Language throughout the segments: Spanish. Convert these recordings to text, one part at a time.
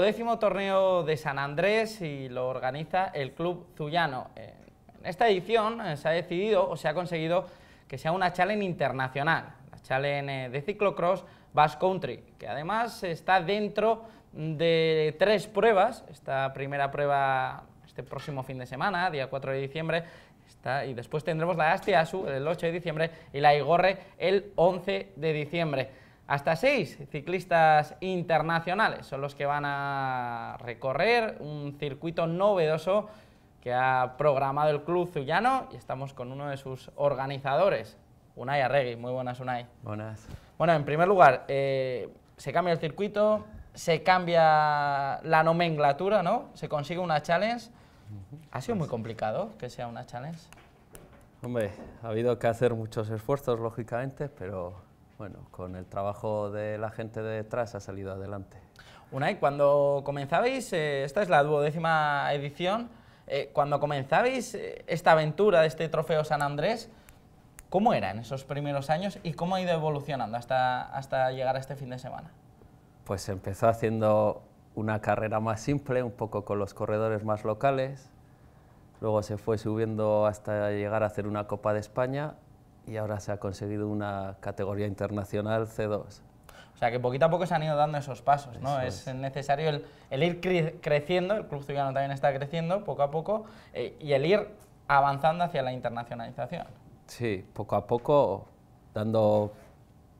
Décimo torneo de San Andrés y lo organiza el Club Zullano. En esta edición eh, se ha decidido o se ha conseguido que sea una challenge internacional, la challenge eh, de ciclocross Basque Country, que además está dentro de tres pruebas. Esta primera prueba este próximo fin de semana, día 4 de diciembre, está, y después tendremos la Astiasu el 8 de diciembre y la Igorre el 11 de diciembre. Hasta seis ciclistas internacionales son los que van a recorrer un circuito novedoso que ha programado el club zullano y estamos con uno de sus organizadores, Unai Arregui. Muy buenas, Unai. Buenas. Bueno, en primer lugar, eh, se cambia el circuito, se cambia la nomenclatura, ¿no? Se consigue una challenge. ¿Ha sido muy complicado que sea una challenge? Hombre, ha habido que hacer muchos esfuerzos, lógicamente, pero bueno, con el trabajo de la gente de detrás ha salido adelante. Unai, cuando comenzabais, eh, esta es la duodécima edición, eh, cuando comenzabais eh, esta aventura de este trofeo San Andrés, ¿cómo era en esos primeros años y cómo ha ido evolucionando hasta, hasta llegar a este fin de semana? Pues empezó haciendo una carrera más simple, un poco con los corredores más locales, luego se fue subiendo hasta llegar a hacer una Copa de España y ahora se ha conseguido una categoría internacional C2. O sea que poquito a poco se han ido dando esos pasos, ¿no? Es. necesario el, ir creciendo, el club ciudadano también está creciendo poco a poco, eh, y el ir avanzando hacia la internacionalización. Sí, poco a poco, dando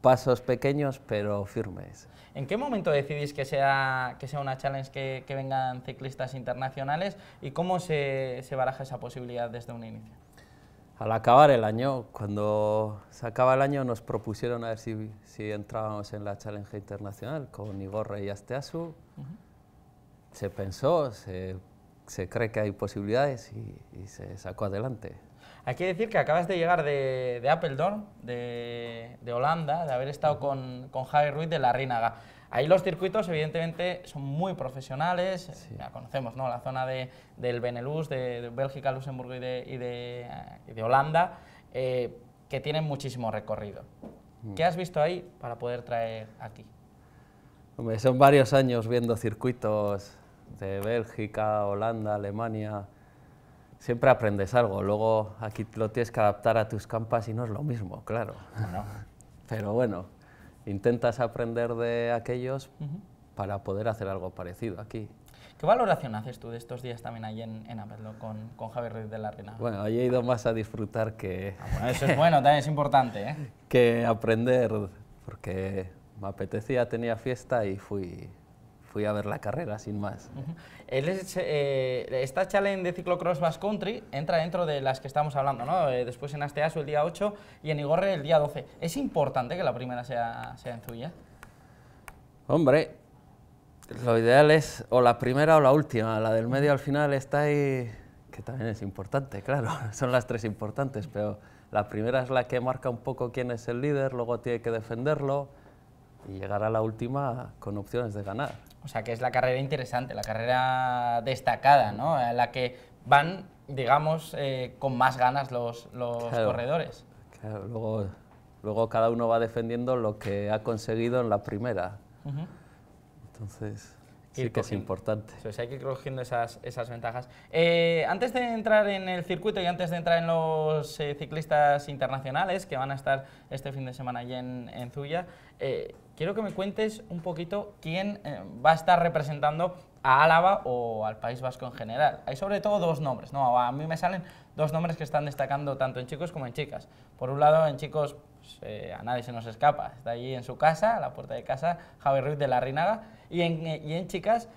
pasos pequeños pero firmes. ¿En qué momento decidís que sea, que sea una challenge que, que vengan ciclistas internacionales y cómo se, se baraja esa posibilidad desde un inicio? al acabar el año, cuando se acaba el año, nos propusieron a ver si, si entrábamos en la Challenge Internacional con Igor y Asteasu. Se pensó, se, cree que hay posibilidades y se sacó adelante. Hay que decir que acabas de llegar de, de Apeldoorn, de, Holanda, de haber estado con, con, Javi Ruiz de La Rínaga. Ahí los circuitos, evidentemente, son muy profesionales. Ya conocemos ¿no? la zona del Benelux, de, Bélgica, Luxemburgo y de, Holanda, eh, que tienen muchísimo recorrido. Mm. ¿Qué has visto ahí para poder traer aquí? son varios años viendo circuitos de Bélgica, Holanda, Alemania, siempre aprendes algo. Luego aquí lo tienes que adaptar a tus campas y no es lo mismo, claro. Pero bueno, intentas aprender de aquellos para poder hacer algo parecido aquí. ¿Qué valoración haces tú de estos días también ahí en, en con, Javier Ruiz de la Reina? Bueno, ahí he ido más a disfrutar que... Ah, bueno, eso es bueno, también es importante, ¿eh? Que aprender, porque me apetecía, tenía fiesta y fui fui a ver la carrera, sin más. Eh, esta challenge de ciclocross Bass Country entra dentro de las que estamos hablando, ¿no? Eh, después en Asteasu el día 8 y en Igorre el día 12. ¿Es importante que la primera sea, sea en Zuya? Hombre, lo ideal es o la primera o la última, la del medio al final está ahí, que también es importante, claro, son las tres importantes, pero la primera es la que marca un poco quién es el líder, luego tiene que defenderlo y llegar a la última con opciones de ganar. O sea, que es la carrera interesante, la carrera destacada, ¿no? A la que van, digamos, eh, con más ganas los, corredores. Claro, luego, luego, cada uno va defendiendo lo que ha conseguido en la primera. Entonces... Sí que es importante. O sea, hay que ir cogiendo esas, esas ventajas. Eh, antes de entrar en el circuito y antes de entrar en los eh, ciclistas internacionales que van a estar este fin de semana allí en, en Zuya, eh, quiero que me cuentes un poquito quién va a estar representando a Álava o al País Vasco en general. Hay sobre todo dos nombres, ¿no? A mí me salen dos nombres que están destacando tanto en chicos como en chicas. Por un lado, en chicos eh, a nadie se nos escapa. Está allí en su casa, a la puerta de casa, ...Javi Ruiz de la Rinaga. Y en, chicas,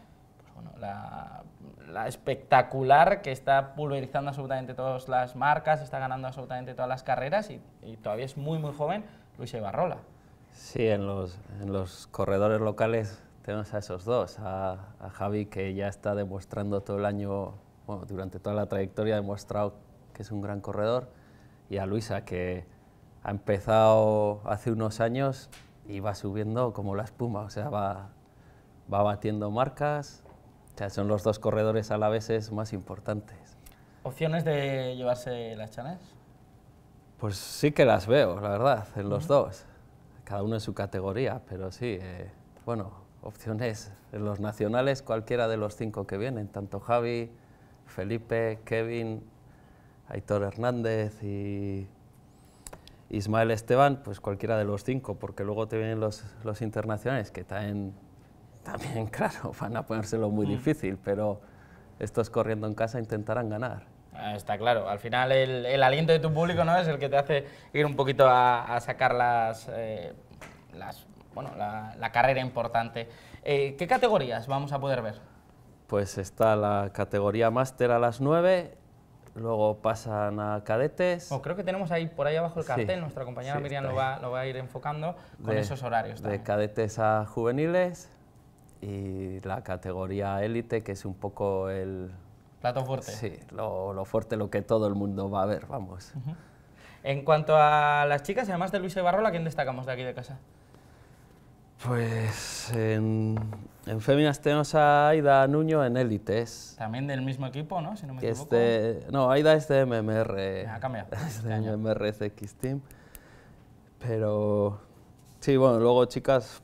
pues la, espectacular que está pulverizando absolutamente todas las marcas, está ganando absolutamente todas las carreras y, todavía es muy, muy joven, Luisa Ibarrola. Sí, en los, en los corredores locales tenemos a esos dos, a, a, Javi que ya está demostrando todo el año, durante toda la trayectoria ha demostrado que es un gran corredor, y a Luisa que ha empezado hace unos años y va subiendo como la espuma, o sea, va, va batiendo marcas, o sea, son los dos corredores a la vez más importantes. ¿Opciones de llevarse las chanes. Pues sí que las veo, la verdad, en los dos, cada uno en su categoría, pero sí, eh, bueno, opciones en los nacionales, cualquiera de los cinco que vienen, tanto Javi, Felipe, Kevin, Aitor Hernández y Ismael Esteban, pues cualquiera de los cinco, porque luego te vienen los, los internacionales que también, también, claro, van a ponérselo muy mm. difícil, pero estos corriendo en casa intentarán ganar. Ah, está claro, al final el, aliento de tu público ¿no? es el que te hace ir un poquito a, a sacar eh, la, carrera importante. Eh, ¿Qué categorías vamos a poder ver? Pues está la categoría máster a las nueve luego pasan a cadetes. creo que tenemos ahí por ahí abajo el cartel, nuestra compañera Miriam lo va, a ir enfocando con esos horarios. De cadetes a juveniles y la categoría élite, que es un poco el... Plato fuerte. Sí, lo, lo, fuerte, lo que todo el mundo va a ver, vamos. En cuanto a las chicas, además de Luisa Ibarrola, ¿quién destacamos de aquí de casa? Pues en, en féminas tenemos a Aida Nuño en élites. También del mismo equipo, ¿no? Si no me equivoco. Este, no, Aida es de MMR. Ah, ha cambiado. de este Team. Pero sí, bueno, luego chicas,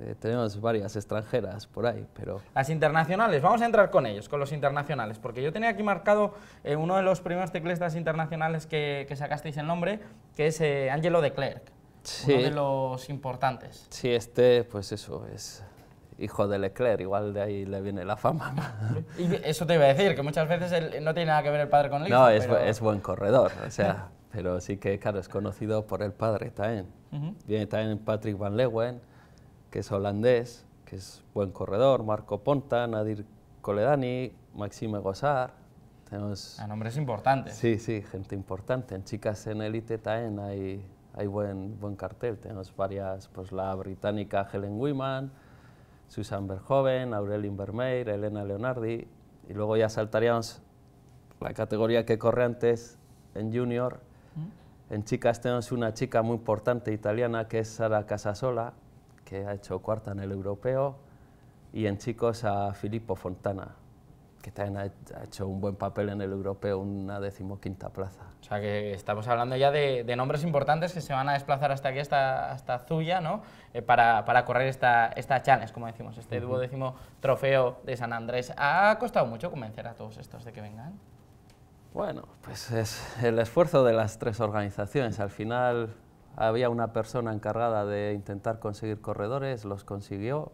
eh, tenemos varias extranjeras por ahí, pero... Las internacionales, vamos a entrar con ellos, con los internacionales, porque yo tenía aquí marcado eh, uno de los primeros teclistas internacionales que, sacasteis el nombre, que es eh, Angelo de Klerk de los importantes. Sí, este, pues eso, es hijo de Leclerc, igual de ahí le viene la fama. y eso te iba a decir, que muchas veces no tiene nada que ver el padre con el hijo. No, es, buen corredor, o sea, pero sí que, claro, es conocido por el padre también. Viene también Patrick Van Leeuwen, que es holandés, que es buen corredor, Marco Ponta, Nadir Coledani Maxime Gossard. Tenemos... A ah, nombres importantes. Sí, sí, gente importante. En chicas en élite también hay hay buen, buen cartel. Tenemos varias, pues la británica Helen Wiman, Susan Verhoeven, Aurelien Vermeer, Elena Leonardi, y luego ya saltaríamos la categoría que corre antes en junior. Mm. En chicas tenemos una chica muy importante italiana que es Sara Casasola, que ha hecho cuarta en el europeo, y en chicos a Filippo Fontana, que también ha, hecho un buen papel en el europeo, una decimoquinta plaza. O sea que estamos hablando ya de, nombres importantes que se van a desplazar hasta aquí, hasta, hasta Zuya, ¿no? Eh, para, correr esta, esta challenge, como decimos, este duodécimo trofeo de San Andrés. ¿Ha costado mucho convencer a todos estos de que vengan? Bueno, pues es el esfuerzo de las tres organizaciones. Al final había una persona encargada de intentar conseguir corredores, los consiguió,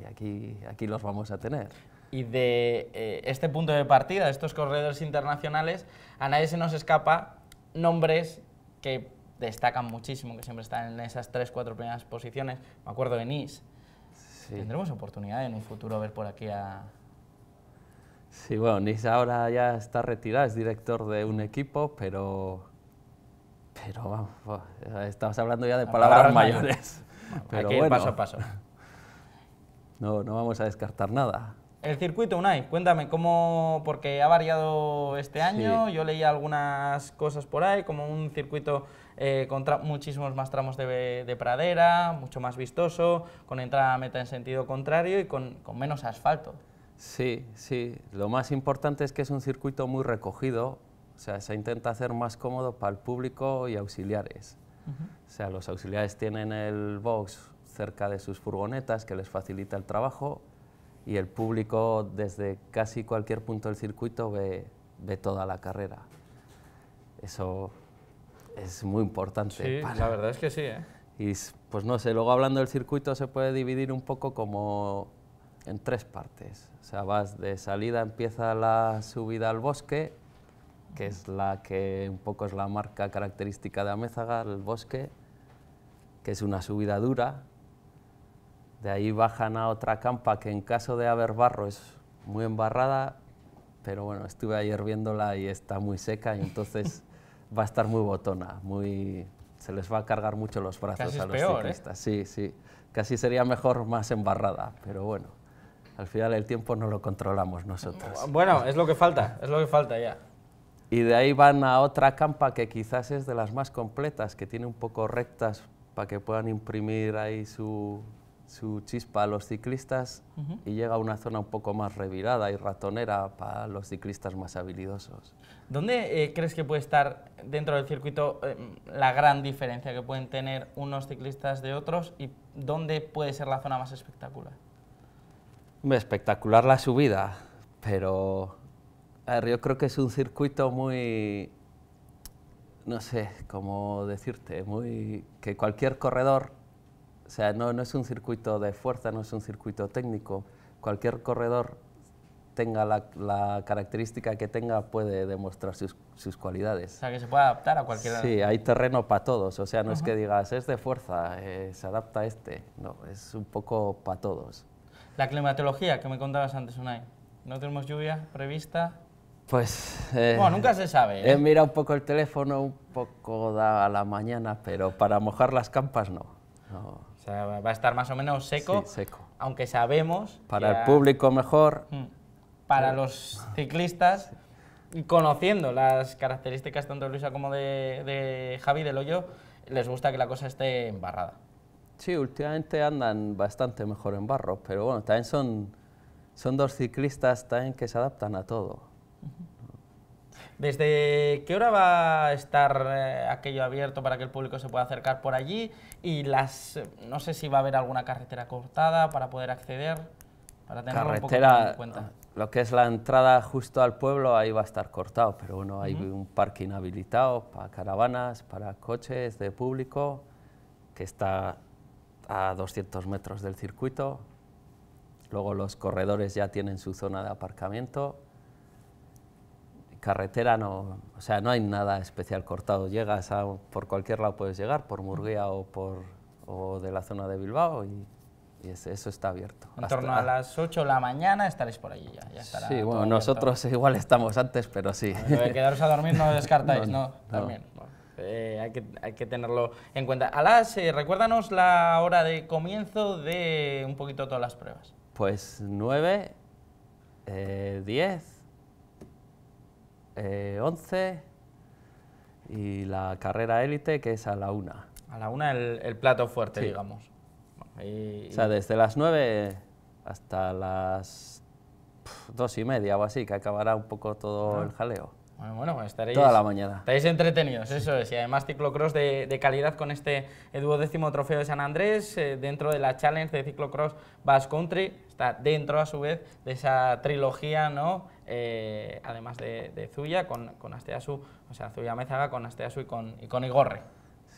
y aquí, aquí los vamos a tener. Y de eh, este punto de partida, de estos corredores internacionales, a nadie se nos escapa nombres que destacan muchísimo, que siempre están en esas tres, cuatro primeras posiciones. Me acuerdo de Nice. ¿Tendremos oportunidad en un futuro ver por aquí a...? Sí, bueno, Nice ahora ya está retirado, es director de un equipo, pero... Pero vamos, pues, estamos hablando ya de palabras, mayores. Aquí paso a paso no, no vamos a descartar nada. El circuito UNAI, cuéntame cómo, porque ha variado este año, yo leí algunas cosas por ahí, como un circuito eh, con muchísimos más tramos de, pradera, mucho más vistoso, con entrada meta en sentido contrario y con, con, menos asfalto. Sí, sí, lo más importante es que es un circuito muy recogido, o sea, se intenta hacer más cómodo para el público y auxiliares. O sea, los auxiliares tienen el box cerca de sus furgonetas, que les facilita el trabajo y el público desde casi cualquier punto del circuito ve, toda la carrera. Eso es muy importante. Sí, la verdad es que sí. ¿eh? Y pues no sé, luego hablando del circuito se puede dividir un poco como en tres partes. O sea, vas de salida, empieza la subida al bosque, que es la que un poco es la marca característica de Amézaga, el bosque, que es una subida dura, de ahí bajan a otra campa que en caso de haber barro es muy embarrada, pero bueno, estuve ayer viéndola y está muy seca y entonces va a estar muy botona, muy se les va a cargar mucho los brazos a los peor, ¿eh? ciclistas. Sí, sí. Casi sería mejor más embarrada, pero bueno. Al final el tiempo no lo controlamos nosotros. Bueno, es lo que falta, es lo que falta ya. Y de ahí van a otra campa que quizás es de las más completas, que tiene un poco rectas para que puedan imprimir ahí su, su chispa a los ciclistas y llega a una zona un poco más revirada y ratonera para los ciclistas más habilidosos. ¿Dónde eh, crees que puede estar dentro del circuito em, la gran diferencia que pueden tener unos ciclistas de otros y dónde puede ser la zona más espectacular? Espectacular la subida, pero yo creo que es un circuito muy, no sé, cómo decirte, muy que cualquier corredor o sea, no, no es un circuito de fuerza, no es un circuito técnico. Cualquier corredor tenga la, característica que tenga puede demostrar sus, cualidades. O sea, que se puede adaptar a cualquier... Sí, hay terreno para todos. O sea, no es que digas, es de fuerza, eh, se adapta a este. No, es un poco para todos. La climatología que me contabas antes, Unai. ¿No tenemos lluvia prevista? Pues... Eh, bueno, nunca se sabe. mira He ¿eh? mirado un poco el teléfono, un poco da a la mañana, pero para mojar las campas no. no va a estar más o menos seco, aunque sabemos... Para el público mejor. Mm. Para los ciclistas, conociendo las características tanto de Luisa como de, de Javi del Hoyo, les gusta que la cosa esté embarrada. Sí, últimamente andan bastante mejor en barro, pero bueno, también son, son dos ciclistas que se adaptan a todo. ¿Desde qué hora va a estar eh, aquello abierto para que el público se pueda acercar por allí? Y las, no sé si va a haber alguna carretera cortada para poder acceder, para tenerlo carretera, un en cuenta. Lo que es la entrada justo al pueblo, ahí va a estar cortado, pero bueno, hay un parking habilitado para caravanas, para coches de público, que está a 200 metros del circuito. Luego los corredores ya tienen su zona de aparcamiento carretera no, o sea, no hay nada especial cortado. Llegas a, por cualquier lado puedes llegar, por Murguía o, por, o de la zona de Bilbao y, eso está abierto. En torno a las 8 de la mañana estaréis por allí ya. sí, bueno, nosotros igual estamos antes, pero sí. quedaros a dormir no descartáis, ¿no? También. Eh, hay, que, tenerlo en cuenta. Alas, eh, recuérdanos la hora de comienzo de un poquito todas las pruebas. Pues 9, 10 eh, 11 eh, y la carrera élite, que es a la una. A la una el, plato fuerte, digamos. o sea, desde las 9 hasta las 2 y media o así, que acabará un poco todo ah. el jaleo. Bueno, bueno, pues estaréis... Toda la mañana. Estaréis entretenidos, eso es. Y además ciclocross de, calidad con este duodécimo trofeo de San Andrés, eh, dentro de la challenge de ciclocross Basque Country, está dentro a su vez de esa trilogía, ¿no? Eh, además de, de, Zuya, con, con Asteasu, o sea, Zuya Mézaga con Asteasu y con, y con Igorre.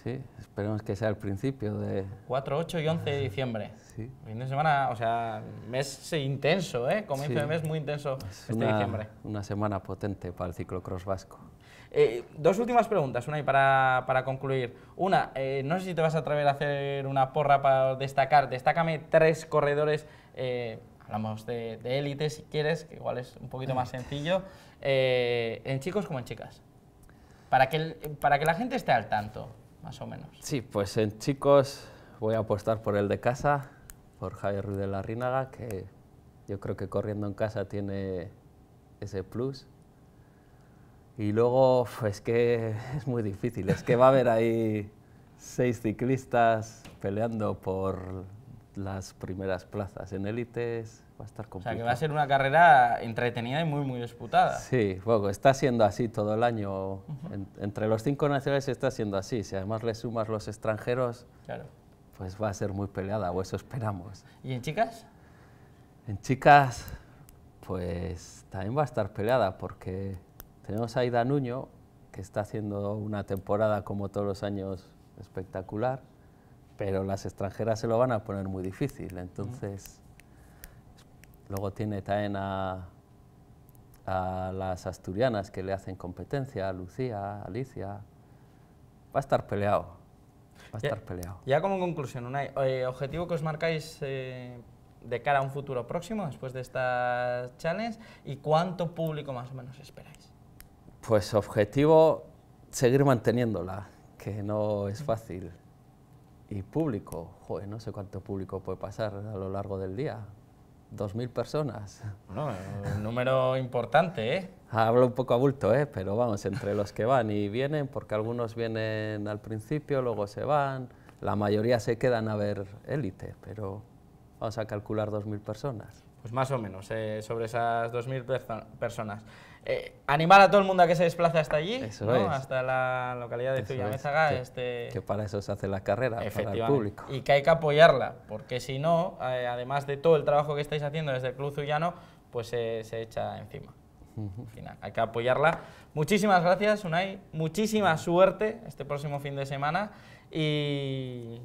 Sí, esperemos que sea el principio de... 4, 8 y 11 de diciembre. Sí. Fin de semana, o sea, mes intenso, ¿eh? Comienzo de mes muy intenso este diciembre. Una semana potente para el ciclocross vasco. Eh, dos últimas preguntas, una y para, para concluir. Una, eh, no sé si te vas a atrever a hacer una porra para destacar. Destácame tres corredores hablamos de élite si quieres, que igual es un poquito más mm. sencillo, eh, en chicos como en chicas, para que, para que la gente esté al tanto, más o menos. Sí, pues en chicos voy a apostar por el de casa, por Javier Ruiz de la rinaga que yo creo que corriendo en casa tiene ese plus. Y luego, pues que es muy difícil, es que va a haber ahí seis ciclistas peleando por las primeras plazas. En élites va a estar complicado. O sea, que va a ser una carrera entretenida y muy, muy disputada. Sí, bueno, está siendo así todo el año. entre los cinco nacionales está siendo así. Si además le sumas los extranjeros, pues va a ser muy peleada, o eso esperamos. ¿Y en chicas? En chicas, pues también va a estar peleada, porque tenemos a Ida Nuño, que está haciendo una temporada como todos los años espectacular pero las extranjeras se lo van a poner muy difícil. Entonces, luego tiene también a, las asturianas que le hacen competencia, a Lucía, Alicia. Va a estar peleado. Va a ya, estar peleado. Ya como conclusión, un eh, objetivo que os marcáis eh, de cara a un futuro próximo, después de estas challenge, y cuánto público más o menos esperáis. Pues objetivo, seguir manteniéndola, que no es fácil y público, no sé cuánto público puede pasar a lo largo del día. dos mil personas. No, un número importante, ¿eh? Hablo un poco abulto, ¿eh? Pero vamos, entre los que van y vienen, porque algunos vienen al principio, luego se van, la mayoría se quedan a ver élite, pero vamos a calcular dos mil personas. Pues más o menos, eh, sobre esas 2.000 mil personas. Eh, animar a todo el mundo a que se desplace hasta allí, hasta la localidad de este, Que, para eso se hace la carrera, para el público. Y que hay que apoyarla, porque si no, eh, además de todo el trabajo que estáis haciendo desde el Club Zuyano, pues se echa encima. Al final, hay que apoyarla. Muchísimas gracias, Unai. Muchísima suerte este próximo fin de semana. Y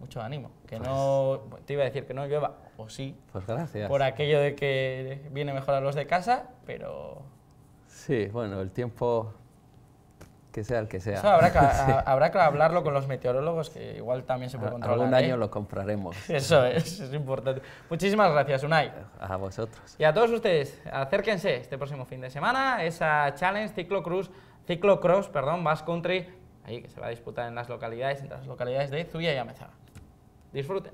mucho ánimo. Que pues no, te iba a decir que no llueva, o sí. Pues gracias. Por aquello de que viene mejor a los de casa, pero... Sí, bueno, el tiempo que sea el que sea. Eso habrá que, hablarlo con los meteorólogos, que igual también se puede controlar. Algún año ¿eh? lo compraremos. Eso es, es importante. Muchísimas gracias, Unai. A vosotros. Y a todos ustedes, acérquense este próximo fin de semana, esa Challenge Ciclocross, Ciclocross, perdón, Bass Country, ahí que se va a disputar en las localidades, en las localidades de Zuya y Amezaga. Disfruten.